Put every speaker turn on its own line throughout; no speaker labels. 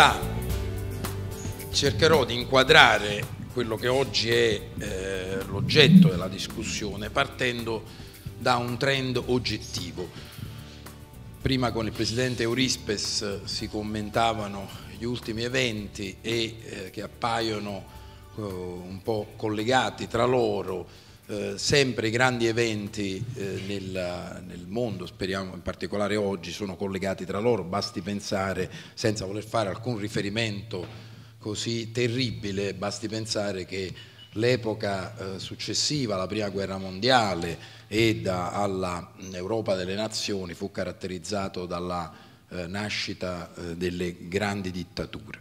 realtà cercherò di inquadrare quello che oggi è eh, l'oggetto della discussione partendo da un trend oggettivo. Prima con il presidente Eurispes si commentavano gli ultimi eventi e eh, che appaiono eh, un po' collegati tra loro eh, sempre i grandi eventi eh, nel, nel, mondo, speriamo in particolare oggi, sono collegati tra loro, basti pensare, senza voler fare alcun riferimento così terribile, basti pensare che l'epoca eh, successiva alla Prima Guerra Mondiale e all'Europa mm, delle Nazioni fu caratterizzato dalla eh, nascita eh, delle grandi dittature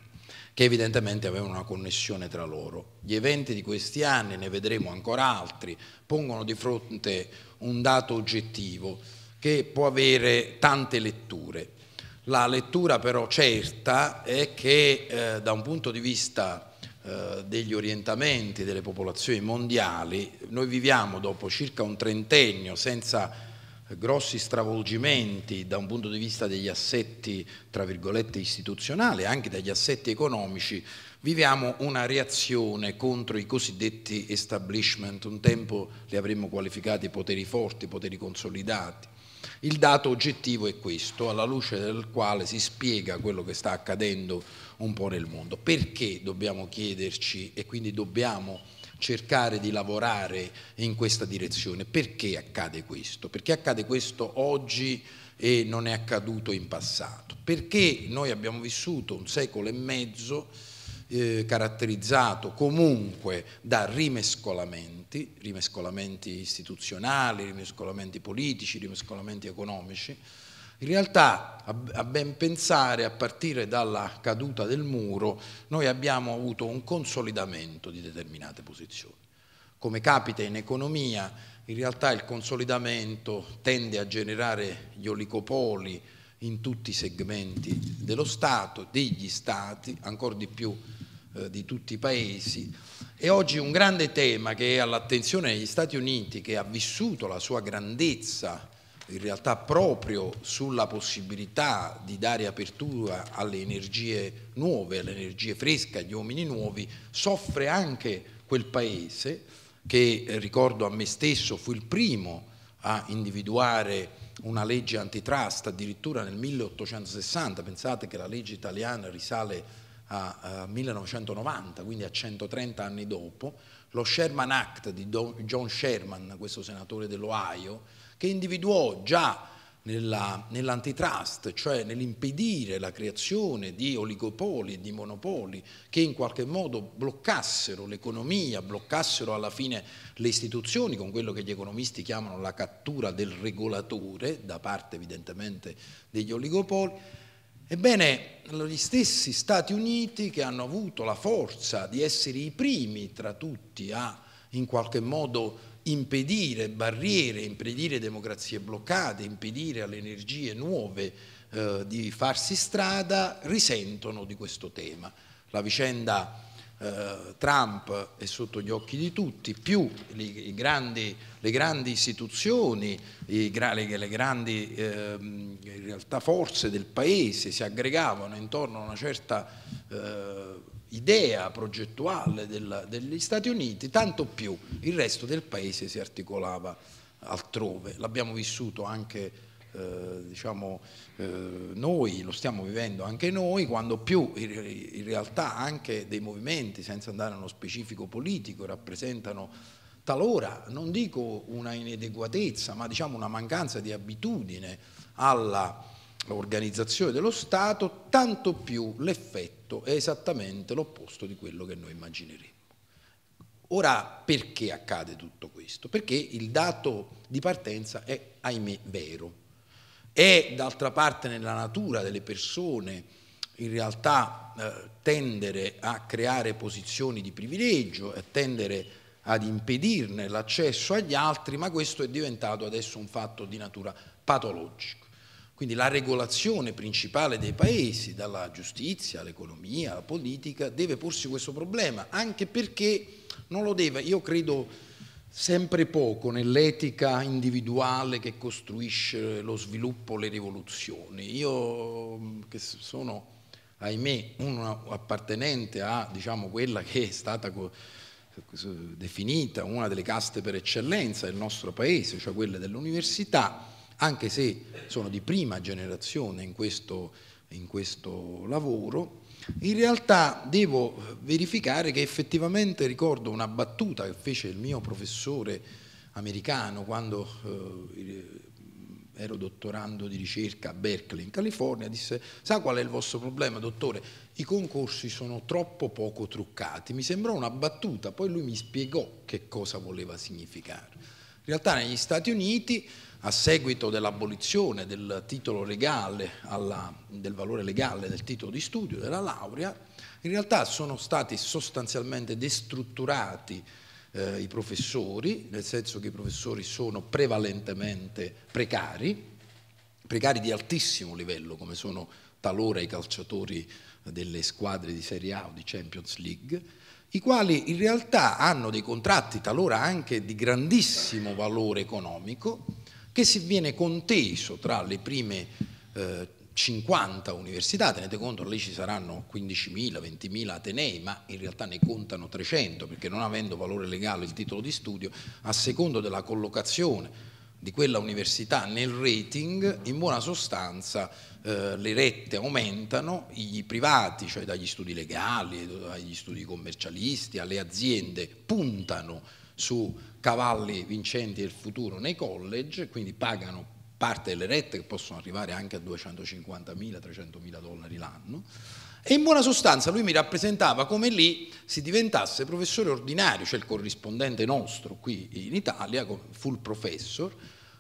che evidentemente avevano una connessione tra loro. Gli eventi di questi anni, ne vedremo ancora altri, pongono di fronte un dato oggettivo che può avere tante letture. La lettura però certa è che eh, da un punto di vista eh, degli orientamenti delle popolazioni mondiali, noi viviamo dopo circa un trentennio senza grossi stravolgimenti da un punto di vista degli assetti, tra virgolette, istituzionali, anche dagli assetti economici, viviamo una reazione contro i cosiddetti establishment, un tempo li avremmo qualificati poteri forti, poteri consolidati. Il dato oggettivo è questo, alla luce del quale si spiega quello che sta accadendo un po' nel mondo. Perché dobbiamo chiederci e quindi dobbiamo cercare di lavorare in questa direzione. Perché accade questo? Perché accade questo oggi e non è accaduto in passato? Perché noi abbiamo vissuto un secolo e mezzo eh, caratterizzato comunque da rimescolamenti, rimescolamenti istituzionali, rimescolamenti politici, rimescolamenti economici, in realtà, a ben pensare, a partire dalla caduta del muro, noi abbiamo avuto un consolidamento di determinate posizioni. Come capita in economia, in realtà il consolidamento tende a generare gli oligopoli in tutti i segmenti dello Stato, degli Stati, ancora di più eh, di tutti i paesi. E oggi un grande tema che è all'attenzione degli Stati Uniti, che ha vissuto la sua grandezza in realtà proprio sulla possibilità di dare apertura alle energie nuove, alle energie fresche, agli uomini nuovi, soffre anche quel paese che, eh, ricordo a me stesso, fu il primo a individuare una legge antitrust addirittura nel 1860, pensate che la legge italiana risale a, 1990, quindi a 130 anni dopo, lo Sherman Act di John Sherman, questo senatore dell'Ohio, che individuò già nell'antitrust, cioè nell'impedire la creazione di oligopoli e di monopoli che in qualche modo bloccassero l'economia, bloccassero alla fine le istituzioni con quello che gli economisti chiamano la cattura del regolatore da parte evidentemente degli oligopoli. Ebbene, gli stessi Stati Uniti che hanno avuto la forza di essere i primi tra tutti a in qualche modo impedire barriere, impedire democrazie bloccate, impedire alle energie nuove eh, di farsi strada, risentono di questo tema. La vicenda eh, Trump è sotto gli occhi di tutti, più i, i grandi, le grandi istituzioni, i, le, le, grandi eh, realtà forze del paese si aggregavano intorno a una certa eh, idea progettuale della, degli Stati Uniti, tanto più il resto del paese si articolava altrove. L'abbiamo vissuto anche eh, diciamo, eh, noi, lo stiamo vivendo anche noi, quando più in, in realtà anche dei movimenti, senza andare a uno specifico politico, rappresentano talora, non dico una inadeguatezza, ma diciamo una mancanza di abitudine alla organizzazione dello Stato, tanto più l'effetto è esattamente l'opposto di quello che noi immagineremmo. Ora, perché accade tutto questo? Perché il dato di partenza è, ahimè, vero. È d'altra parte nella natura delle persone in realtà eh, tendere a creare posizioni di privilegio, a tendere ad impedirne l'accesso agli altri, ma questo è diventato adesso un fatto di natura patologica. Quindi la regolazione principale dei paesi, dalla giustizia all'economia, alla politica, deve porsi questo problema, anche perché non lo deve, io credo sempre poco nell'etica individuale che costruisce lo sviluppo, le rivoluzioni. Io che sono, ahimè, un appartenente a diciamo, quella che è stata definita una delle caste per eccellenza del nostro paese, cioè quella dell'università, anche se sono di prima generazione in questo, in questo lavoro, in realtà devo eh, verificare che effettivamente ricordo una battuta che fece il mio professore americano quando eh, eh, ero dottorando di ricerca a Berkeley in California, disse sa qual è il vostro problema dottore? I concorsi sono troppo poco truccati, mi sembrò una battuta, poi lui mi spiegò che cosa voleva significare. In realtà negli Stati Uniti a seguito dell'abolizione del, del valore legale del titolo di studio, della laurea, in realtà sono stati sostanzialmente destrutturati eh, i professori, nel senso che i professori sono prevalentemente precari, precari di altissimo livello, come sono talora i calciatori delle squadre di Serie A o di Champions League, i quali in realtà hanno dei contratti talora anche di grandissimo valore economico, che si viene conteso tra le prime eh, 50 università, tenete conto lì ci saranno 15.000, 20.000 atenei, ma in realtà ne contano 300 perché non avendo valore legale il titolo di studio, a secondo della collocazione di quella università nel rating, in buona sostanza eh, le rette aumentano, i privati, cioè dagli studi legali, agli studi commercialisti, alle aziende, puntano su cavalli vincenti del futuro nei college, quindi pagano parte delle rette che possono arrivare anche a 250.000-300.000 dollari l'anno. E in buona sostanza lui mi rappresentava come lì si diventasse professore ordinario, cioè il corrispondente nostro qui in Italia, full professor,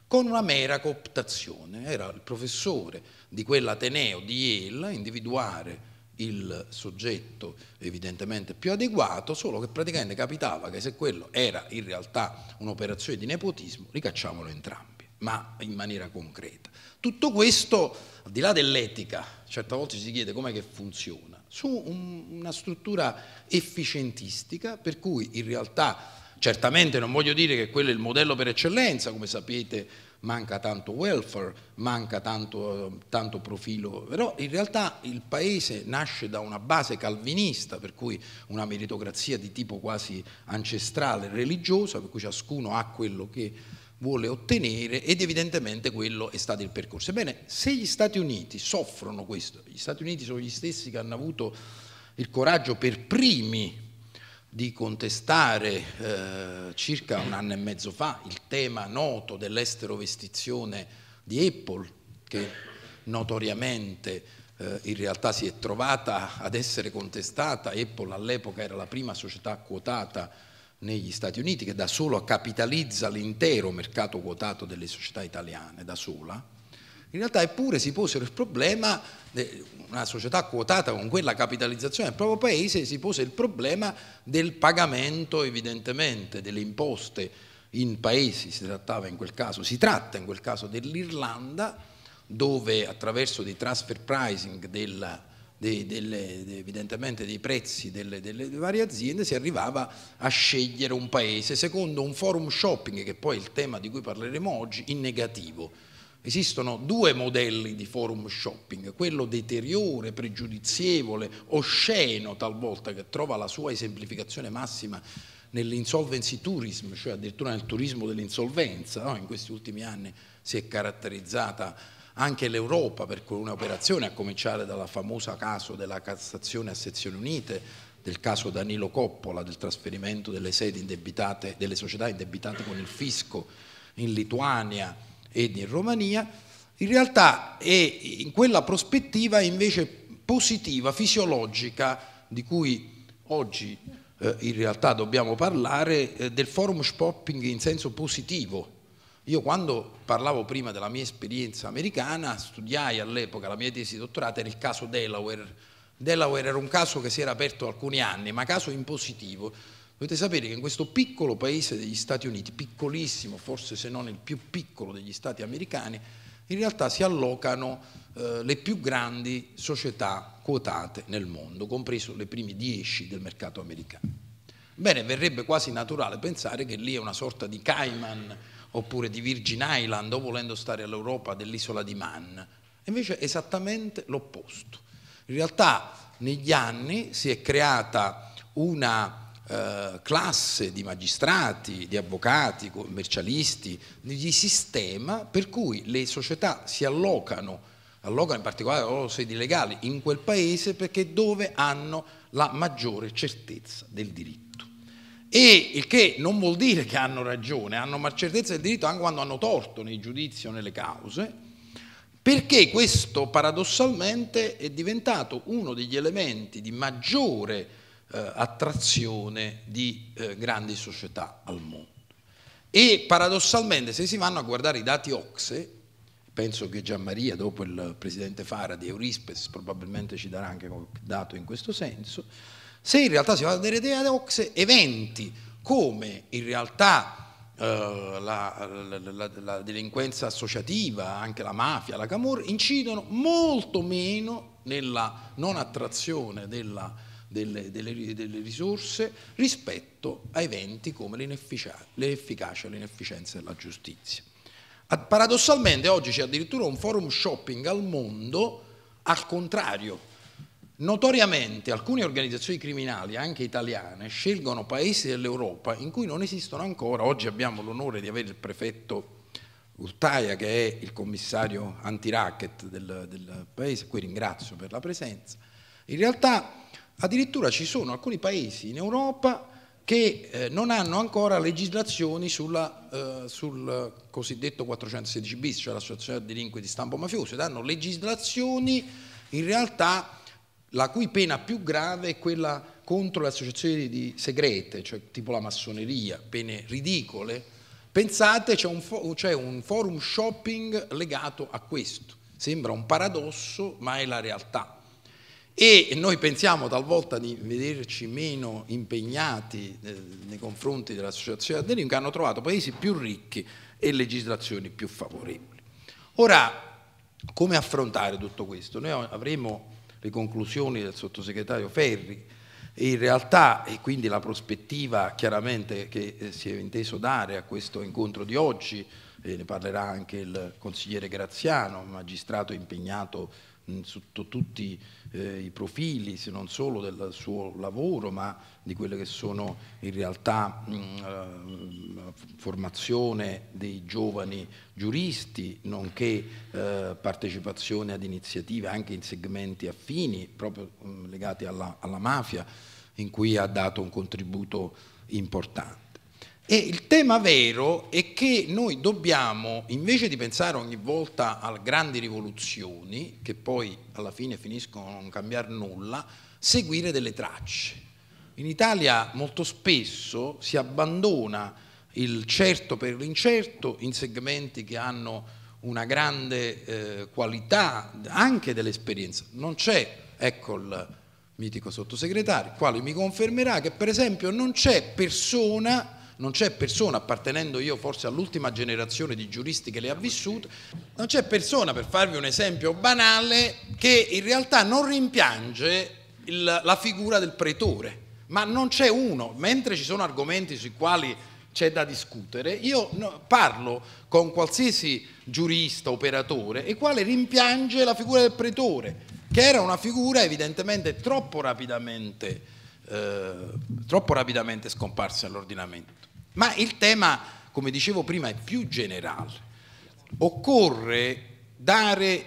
con una mera cooptazione. Era il professore di quell'Ateneo di Yale individuare il soggetto evidentemente più adeguato, solo che praticamente capitava che se quello era in realtà un'operazione di nepotismo, ricacciamolo entrambi, ma in maniera concreta. Tutto questo, al di là dell'etica, certe volte si chiede com'è che funziona, su un, una struttura efficientistica per cui in realtà certamente non voglio dire che quello è il modello per eccellenza, come sapete manca tanto welfare, manca tanto, tanto, profilo, però in realtà il paese nasce da una base calvinista, per cui una meritocrazia di tipo quasi ancestrale, religiosa, per cui ciascuno ha quello che vuole ottenere ed evidentemente quello è stato il percorso. Ebbene, se gli Stati Uniti soffrono questo, gli Stati Uniti sono gli stessi che hanno avuto il coraggio per primi di contestare eh, circa un anno e mezzo fa il tema noto dell'esterovestizione di Apple, che notoriamente eh, in realtà si è trovata ad essere contestata. Apple all'epoca era la prima società quotata negli Stati Uniti, che da sola capitalizza l'intero mercato quotato delle società italiane, da sola in realtà eppure si posero il problema, una società quotata con quella capitalizzazione del proprio paese, si pose il problema del pagamento evidentemente delle imposte in paesi, si trattava in quel caso, si tratta in quel caso dell'Irlanda, dove attraverso dei transfer pricing della, dei, delle, evidentemente dei prezzi delle, delle, varie aziende si arrivava a scegliere un paese secondo un forum shopping che poi è il tema di cui parleremo oggi in negativo Esistono due modelli di forum shopping, quello deteriore, pregiudizievole, osceno talvolta, che trova la sua esemplificazione massima nell'insolvency tourism, cioè addirittura nel turismo dell'insolvenza. No? In questi ultimi anni si è caratterizzata anche l'Europa per un'operazione, a cominciare dalla famosa caso della Cassazione a sezioni unite, del caso Danilo Coppola, del trasferimento delle sedi indebitate, delle società indebitate con il fisco in Lituania ed in Romania, in realtà è in quella prospettiva invece positiva, fisiologica, di cui oggi eh, in realtà dobbiamo parlare, eh, del forum shopping in senso positivo. Io quando parlavo prima della mia esperienza americana, studiai all'epoca, la mia tesi dottorata era il caso Delaware. Delaware era un caso che si era aperto alcuni anni, ma caso in positivo Dovete sapere che in questo piccolo paese degli Stati Uniti, piccolissimo, forse se non il più piccolo degli Stati americani, in realtà si allocano eh, le più grandi società quotate nel mondo, compreso le prime 10 del mercato americano. Bene, verrebbe quasi naturale pensare che lì è una sorta di Cayman oppure di Virgin Island o volendo stare all'Europa dell'isola di Man. Invece è esattamente l'opposto. In realtà negli anni si è creata una eh, classe di magistrati, di avvocati, commercialisti, di sistema per cui le società si allocano allocano in particolare le loro sedi legali in quel paese perché dove hanno la maggiore certezza del diritto. E il che non vuol dire che hanno ragione, hanno certezza del diritto anche quando hanno torto nei giudizi o nelle cause, perché questo paradossalmente è diventato uno degli elementi di maggiore eh, attrazione di eh, grandi società al mondo. E paradossalmente se si vanno a guardare i dati Ocse, penso che Gian Maria dopo il presidente Fara di Eurispes probabilmente ci darà anche qualche dato in questo senso, se in realtà si va a vedere i dati Ocse, eventi come in realtà eh, la, la, la, la, delinquenza associativa, anche la mafia, la camorra, incidono molto meno nella non attrazione della delle, delle, delle risorse rispetto a eventi come l'efficacia e l'inefficienza della giustizia. Paradossalmente oggi c'è addirittura un forum shopping al mondo al contrario. Notoriamente alcune organizzazioni criminali, anche italiane, scelgono paesi dell'Europa in cui non esistono ancora. Oggi abbiamo l'onore di avere il prefetto Urtaia che è il commissario anti-racket del, del paese, qui ringrazio per la presenza. In realtà Addirittura ci sono alcuni paesi in Europa che eh, non hanno ancora legislazioni sulla, eh, sul cosiddetto 416 bis, cioè l'associazione di delinque di stampo mafioso, ed hanno legislazioni in realtà la cui pena più grave è quella contro le associazioni di segrete, cioè tipo la massoneria, pene ridicole. Pensate, c'è un, fo un forum shopping legato a questo. Sembra un paradosso, ma è la realtà. E noi pensiamo talvolta di vederci meno impegnati eh, nei confronti dell'associazione che hanno trovato paesi più ricchi e legislazioni più favorevoli. Ora, come affrontare tutto questo? Noi avremo le conclusioni del sottosegretario Ferri e in realtà, e quindi la prospettiva chiaramente che eh, si è inteso dare a questo incontro di oggi, e eh, ne parlerà anche il consigliere Graziano, magistrato impegnato sotto tutti eh, i profili, se non solo del suo lavoro, ma di quelle che sono in realtà mh, eh, formazione dei giovani giuristi, nonché eh, partecipazione ad iniziative anche in segmenti affini, proprio mh, legati alla, alla mafia, in cui ha dato un contributo importante. E il tema vero è che noi dobbiamo, invece di pensare ogni volta a grandi rivoluzioni, che poi alla fine finiscono a non cambiare nulla, seguire delle tracce. In Italia molto spesso si abbandona il certo per l'incerto in segmenti che hanno una grande eh, qualità anche dell'esperienza. Non c'è, ecco il mitico sottosegretario, il quale mi confermerà che per esempio non c'è persona non c'è persona, appartenendo io forse all'ultima generazione di giuristi che le ha vissute, non c'è persona, per farvi un esempio banale, che in realtà non rimpiange il, la figura del pretore, ma non c'è uno, mentre ci sono argomenti sui quali c'è da discutere, io parlo con qualsiasi giurista, operatore, il quale rimpiange la figura del pretore, che era una figura evidentemente troppo rapidamente, eh, troppo rapidamente scomparsa all'ordinamento. Ma il tema, come dicevo prima, è più generale. Occorre dare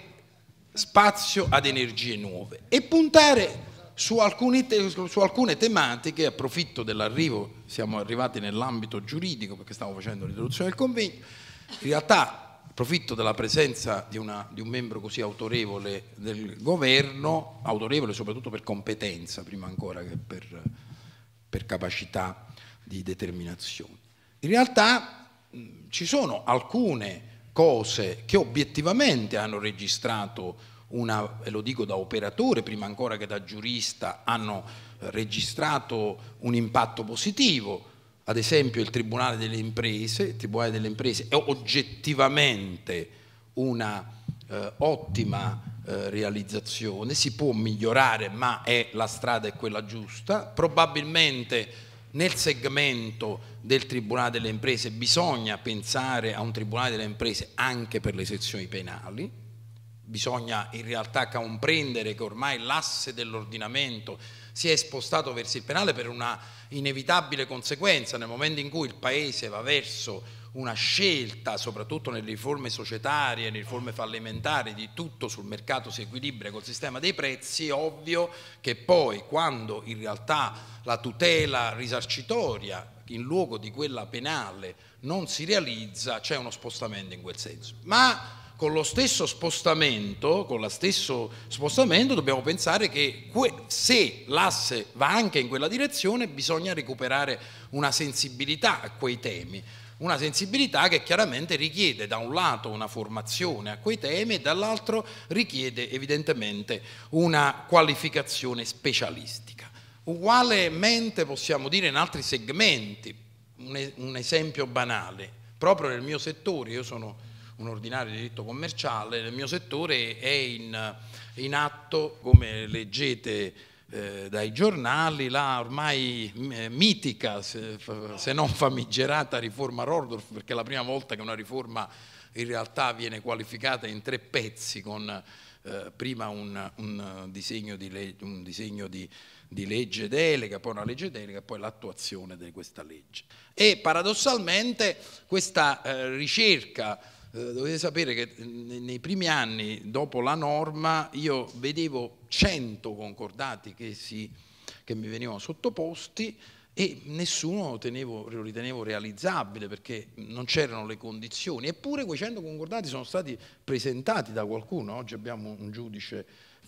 spazio ad energie nuove e puntare su alcune, su alcune tematiche, approfitto dell'arrivo, siamo arrivati nell'ambito giuridico perché stiamo facendo l'introduzione del convegno, in realtà approfitto della presenza di, una, di, un membro così autorevole del governo, autorevole soprattutto per competenza, prima ancora che per, per capacità di determinazione. In realtà ci sono alcune cose che obiettivamente hanno registrato una, e lo dico da operatore prima ancora che da giurista, hanno eh, registrato un impatto positivo. Ad esempio il Tribunale delle Imprese, il Tribunale delle Imprese è oggettivamente una eh, ottima eh, realizzazione, si può migliorare ma è, la strada è quella giusta. Probabilmente nel segmento del Tribunale delle Imprese bisogna pensare a un Tribunale delle Imprese anche per le sezioni penali, bisogna in realtà comprendere che ormai l'asse dell'ordinamento si è spostato verso il penale per una inevitabile conseguenza nel momento in cui il Paese va verso una scelta, soprattutto nelle riforme societarie, nelle riforme fallimentari, di tutto sul mercato si equilibra col sistema dei prezzi, è ovvio che poi quando in realtà la tutela risarcitoria in luogo di quella penale non si realizza, c'è uno spostamento in quel senso. Ma con lo stesso spostamento, con lo stesso spostamento dobbiamo pensare che se l'asse va anche in quella direzione bisogna recuperare una sensibilità a quei temi una sensibilità che chiaramente richiede da un lato una formazione a quei temi e dall'altro richiede evidentemente una qualificazione specialistica. Ugualmente possiamo dire in altri segmenti, un esempio banale, proprio nel mio settore, io sono un ordinario di diritto commerciale, nel mio settore è in, in atto, come leggete eh, dai giornali la ormai eh, mitica, se, se non famigerata, riforma Rordorf, perché è la prima volta che una riforma in realtà viene qualificata in tre pezzi con eh, prima un, un, disegno, di, le, un disegno di, di, legge delega, poi una legge delega, poi l'attuazione di questa legge. E paradossalmente questa eh, ricerca eh, dovete sapere che eh, nei primi anni dopo la norma io vedevo 100 concordati che, si, che mi venivano sottoposti e nessuno lo, tenevo, lo ritenevo realizzabile perché non c'erano le condizioni, eppure quei 100 concordati sono stati presentati da qualcuno, oggi abbiamo un giudice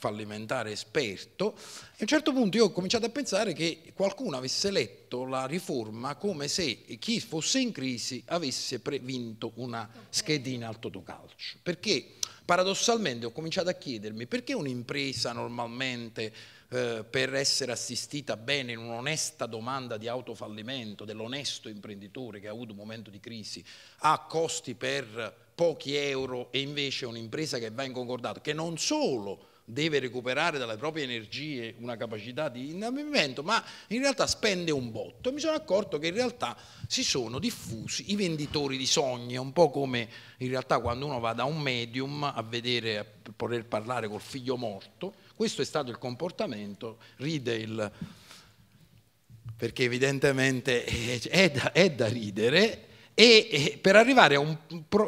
fallimentare esperto, a un certo punto io ho cominciato a pensare che qualcuno avesse letto la riforma come se chi fosse in crisi avesse vinto una schedina al totocalcio, perché paradossalmente ho cominciato a chiedermi perché un'impresa normalmente eh, per essere assistita bene in un'onesta domanda di autofallimento dell'onesto imprenditore che ha avuto un momento di crisi ha costi per pochi euro e invece un'impresa che va in concordato che non solo deve recuperare dalle proprie energie una capacità di innamoramento, ma in realtà spende un botto. E mi sono accorto che in realtà si sono diffusi i venditori di sogni, un po' come in realtà quando uno va da un medium a vedere, a poter parlare col figlio morto. Questo è stato il comportamento, ride il... perché evidentemente è da, è da ridere e eh, per arrivare a un,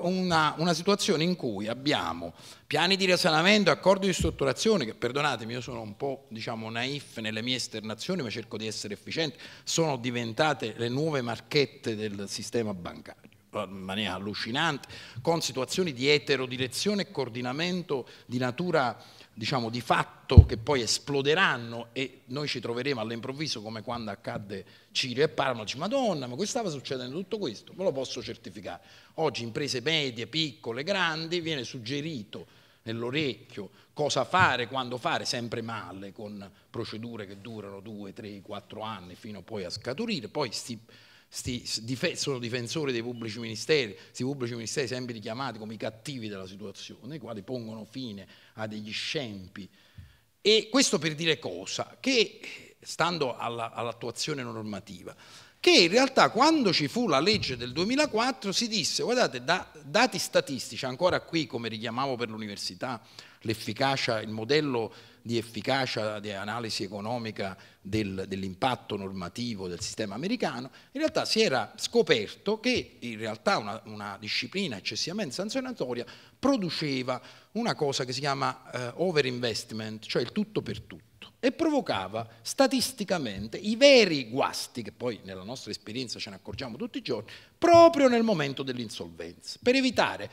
una, una, situazione in cui abbiamo piani di risanamento, accordi di strutturazione, che perdonatemi, io sono un po' diciamo naif nelle mie esternazioni, ma cerco di essere efficiente, sono diventate le nuove marchette del sistema bancario eh, in maniera allucinante, con situazioni di eterodirezione e coordinamento di natura diciamo, di fatto che poi esploderanno e noi ci troveremo all'improvviso come quando accadde Cirio e Parma, dici madonna ma che stava succedendo tutto questo? Ve lo posso certificare. Oggi imprese medie, piccole, grandi, viene suggerito nell'orecchio cosa fare, quando fare, sempre male, con procedure che durano 2, 3, 4 anni fino poi a scaturire, poi si sti, dife- sono difensori dei pubblici ministeri, questi pubblici ministeri sempre richiamati come i cattivi della situazione, i quali pongono fine a degli scempi. E questo per dire cosa? Che, stando alla, all'attuazione normativa, che in realtà quando ci fu la legge del 2004 si disse, guardate, da dati statistici, ancora qui come richiamavo per l'università, l'efficacia, il modello di efficacia di analisi economica del, dell'impatto normativo del sistema americano, in realtà si era scoperto che in realtà una, una disciplina eccessivamente sanzionatoria produceva una cosa che si chiama eh, overinvestment, cioè il tutto per tutto tutto e provocava statisticamente i veri guasti, che poi nella nostra esperienza ce ne accorgiamo tutti i giorni, proprio nel momento dell'insolvenza, per evitare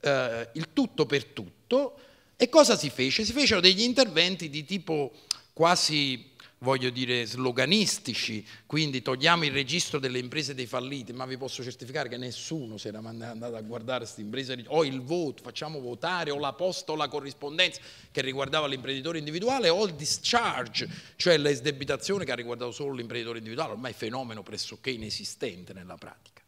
eh, il tutto per tutto. E cosa si fece? Si fecero degli interventi di tipo quasi voglio dire, sloganistici, quindi togliamo il registro delle imprese dei falliti, ma vi posso certificare che nessuno si era andato a guardare queste imprese, o il voto, facciamo votare, o la posta o la corrispondenza che riguardava l'imprenditore individuale, o il discharge, cioè l'esdebitazione che ha riguardato solo l'imprenditore individuale, ormai fenomeno pressoché inesistente nella pratica.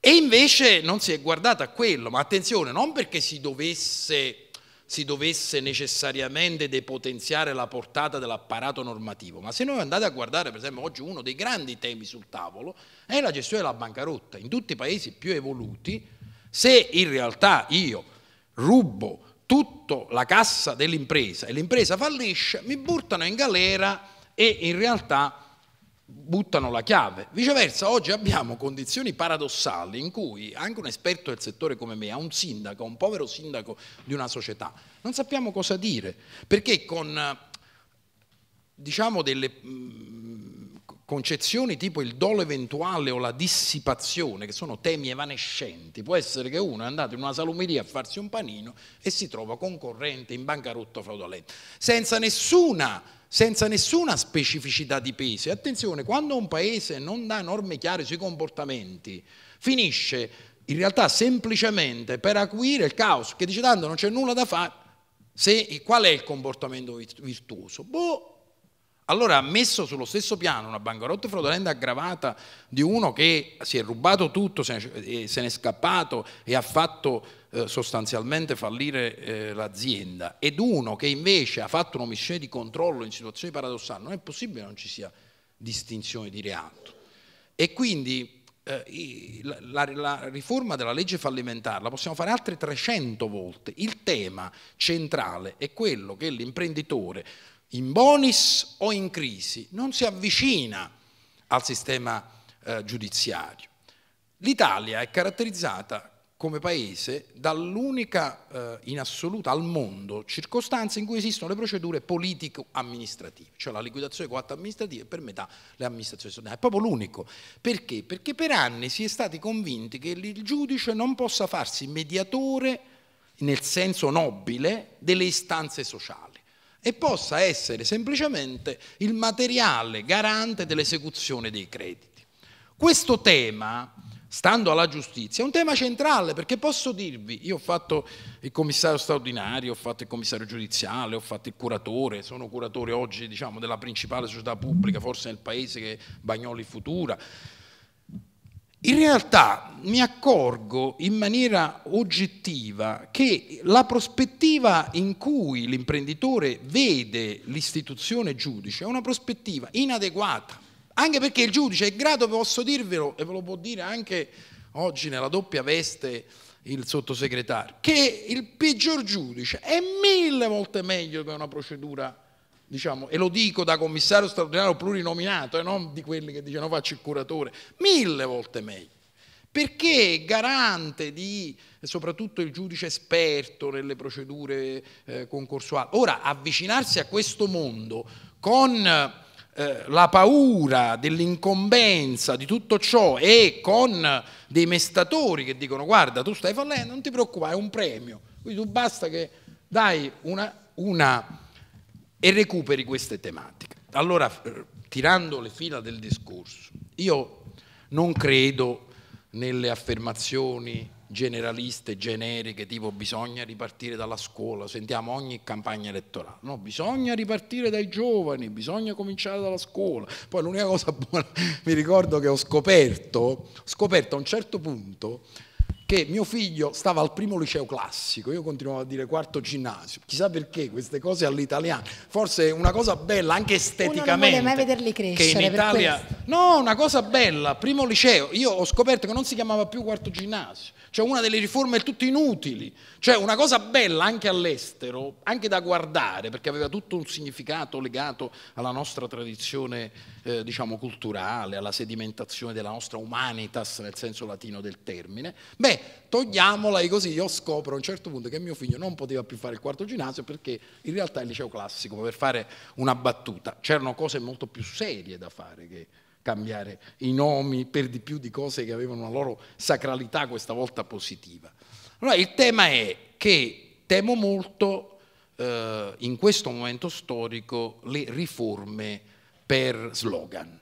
E invece non si è guardato a quello, ma attenzione, non perché si dovesse si dovesse necessariamente depotenziare la portata dell'apparato normativo, ma se noi andate a guardare per esempio oggi uno dei grandi temi sul tavolo è la gestione della bancarotta. In tutti i paesi più evoluti, se in realtà io rubo tutta la cassa dell'impresa e l'impresa fallisce, mi buttano in galera e in realtà buttano la chiave. Viceversa, oggi abbiamo condizioni paradossali in cui anche un esperto del settore come me, un sindaco, un povero sindaco di una società, non sappiamo cosa dire, perché con diciamo delle mm, concezioni tipo il dolo eventuale o la dissipazione, che sono temi evanescenti, può essere che uno è andato in una salumeria a farsi un panino e si trova concorrente in bancarotta fraudolenta, senza nessuna senza nessuna specificità di peso. E attenzione, quando un paese non dà norme chiare sui comportamenti, finisce in realtà semplicemente per acuire il caos, che dice tanto non c'è nulla da fare, se, qual è il comportamento virtuoso? Boh, allora ha messo sullo stesso piano una bancarotta fraudolenta aggravata di uno che si è rubato tutto, se ne è scappato e ha fatto eh, sostanzialmente fallire eh, l'azienda ed uno che invece ha fatto un'omissione di controllo in situazioni paradossali, non è possibile che non ci sia distinzione di reato. E quindi eh, la, la, riforma della legge fallimentare la possiamo fare altre 300 volte. Il tema centrale è quello che l'imprenditore in bonis o in crisi non si avvicina al sistema eh, giudiziario. L'Italia è caratterizzata come paese dall'unica eh, in assoluta al mondo circostanza in cui esistono le procedure politico-amministrative, cioè la liquidazione di quattro amministrative per metà le amministrazioni statali. È proprio l'unico. Perché? Perché per anni si è stati convinti che il giudice non possa farsi mediatore nel senso nobile delle istanze sociali e possa essere semplicemente il materiale garante dell'esecuzione dei crediti. Questo tema stando alla giustizia, è un tema centrale perché posso dirvi, io ho fatto il commissario straordinario, ho fatto il commissario giudiziale, ho fatto il curatore, sono curatore oggi diciamo, della principale società pubblica, forse nel paese che è Bagnoli Futura. In realtà mi accorgo in maniera oggettiva che la prospettiva in cui l'imprenditore vede l'istituzione giudice è una prospettiva inadeguata anche perché il giudice è grato, posso dirvelo, e ve lo può dire anche oggi nella doppia veste il sottosegretario, che il peggior giudice è mille volte meglio che una procedura, diciamo, e lo dico da commissario straordinario plurinominato e non di quelli che dicono faccio il curatore, mille volte meglio. Perché è garante di, soprattutto il giudice esperto nelle procedure eh, concorsuali. Ora, avvicinarsi a questo mondo con eh, la paura dell'incombenza di tutto ciò e con dei mestatori che dicono guarda tu stai fallendo, non ti preoccupare, è un premio, quindi tu basta che dai una, una e recuperi queste tematiche. Allora, eh, tirando le fila del discorso, io non credo nelle affermazioni generaliste, generiche, tipo bisogna ripartire dalla scuola, sentiamo ogni campagna elettorale, no, bisogna ripartire dai giovani, bisogna cominciare dalla scuola. Poi l'unica cosa buona, mi ricordo che ho scoperto, ho scoperto a un certo punto che mio figlio stava al primo liceo classico, io continuavo a dire quarto ginnasio, chissà perché queste cose all'italiano, forse una cosa bella anche esteticamente. Uno non mai vederli crescere. Che in Italia... No, una cosa bella, primo liceo, io ho scoperto che non si chiamava più quarto ginnasio, cioè una delle riforme tutto inutili, cioè una cosa bella anche all'estero, anche da guardare, perché aveva tutto un significato legato alla nostra tradizione, eh, diciamo, culturale, alla sedimentazione della nostra humanitas nel senso latino del termine. Beh, togliamola e così io scopro a un certo punto che mio figlio non poteva più fare il quarto ginnasio perché in realtà è il liceo classico, per fare una battuta, c'erano cose molto più serie da fare che cambiare i nomi per di più di cose che avevano una loro sacralità, questa volta positiva. Allora il tema è che temo molto eh, in questo momento storico le riforme per slogan.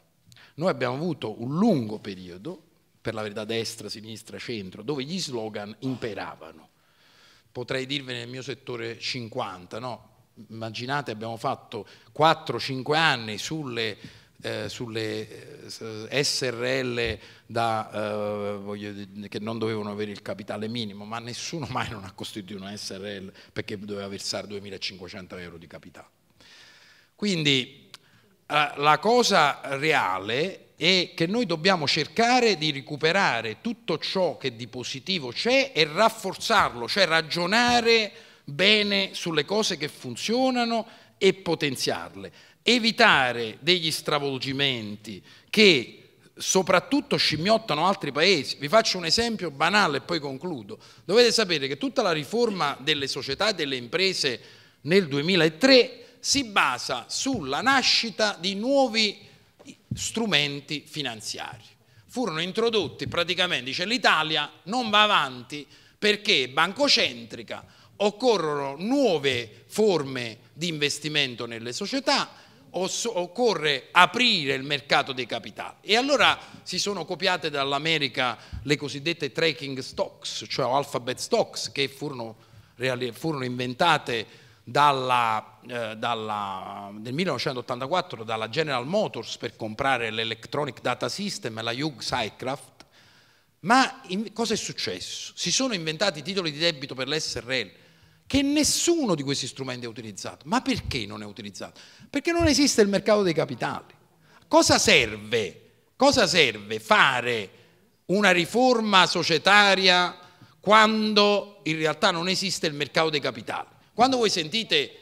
Noi abbiamo avuto un lungo periodo per la verità destra, sinistra, centro, dove gli slogan imperavano. Potrei dirvene nel mio settore 50, no? immaginate abbiamo fatto 4-5 anni sulle, eh, sulle eh, SRL da, eh, voglio, che non dovevano avere il capitale minimo, ma nessuno mai non ha costituito una SRL perché doveva versare 2.500 euro di capitale. Quindi eh, la cosa reale e che noi dobbiamo cercare di recuperare tutto ciò che di positivo c'è e rafforzarlo, cioè ragionare bene sulle cose che funzionano e potenziarle, evitare degli stravolgimenti che soprattutto scimmiottano altri paesi. Vi faccio un esempio banale e poi concludo. Dovete sapere che tutta la riforma delle società e delle imprese nel 2003 si basa sulla nascita di nuovi strumenti finanziari. Furono introdotti praticamente, dice l'Italia non va avanti perché è bancocentrica, occorrono nuove forme di investimento nelle società, occorre aprire il mercato dei capitali. E allora si sono copiate dall'America le cosiddette tracking stocks, cioè alphabet stocks, che furono, furono inventate dalla, eh, dalla, nel 1984 dalla General Motors per comprare l'Electronic Data System e la Hughes Sycraft, ma in, cosa è successo? Si sono inventati titoli di debito per l'SRL che nessuno di questi strumenti è utilizzato. Ma perché non è utilizzato? Perché non esiste il mercato dei capitali. Cosa serve? Cosa serve fare una riforma societaria quando in realtà non esiste il mercato dei capitali? Quando voi sentite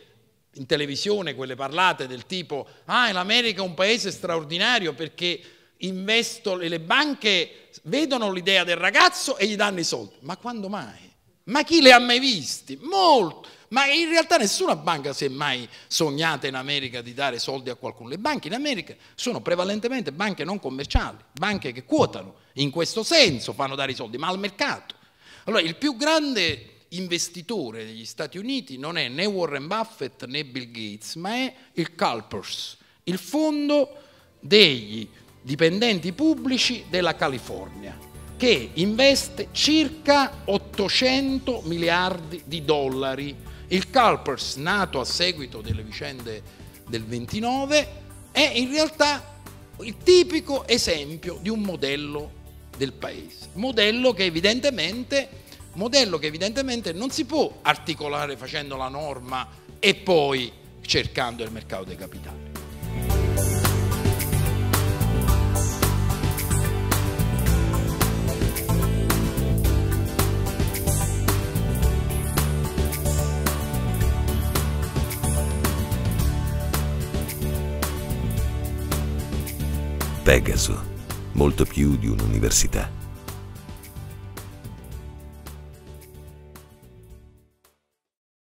in televisione quelle parlate del tipo ah l'America è un paese straordinario perché investo e le banche vedono l'idea del ragazzo e gli danno i soldi. Ma quando mai? Ma chi le ha mai visti? Molto. Ma in realtà nessuna banca si è mai sognata in America di dare soldi a qualcuno. Le banche in America sono prevalentemente banche non commerciali, banche che quotano, in questo senso fanno dare i soldi, ma al mercato. Allora il più grande investitore degli Stati Uniti non è né Warren Buffett né Bill Gates, ma è il CalPERS, il fondo degli dipendenti pubblici della California, che investe circa 800 miliardi di dollari. Il CalPERS, nato a seguito delle vicende del 29, è in realtà il tipico esempio di un modello del paese, modello che evidentemente modello che evidentemente non si può articolare facendo la norma e poi cercando il mercato dei capitali. Pegaso, molto più di un'università.